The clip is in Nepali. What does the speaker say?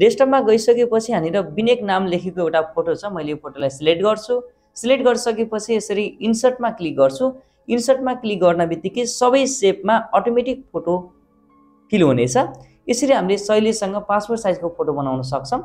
डेस्कटपमा गइसकेपछि हामीले विनेक नाम लेखेको एउटा फोटो छ मैले यो फोटोलाई सिलेक्ट गर्छु सिलेक्ट गरिसकेपछि यसरी इन्सर्टमा क्लिक गर्छु इन्सर्टमा क्लिक गर्न बित्तिकै सबै सेपमा अटोमेटिक फोटो फिल हुनेछ यसरी हामीले शैलीसँग पासपोर्ट साइजको फोटो बनाउन सक्छौँ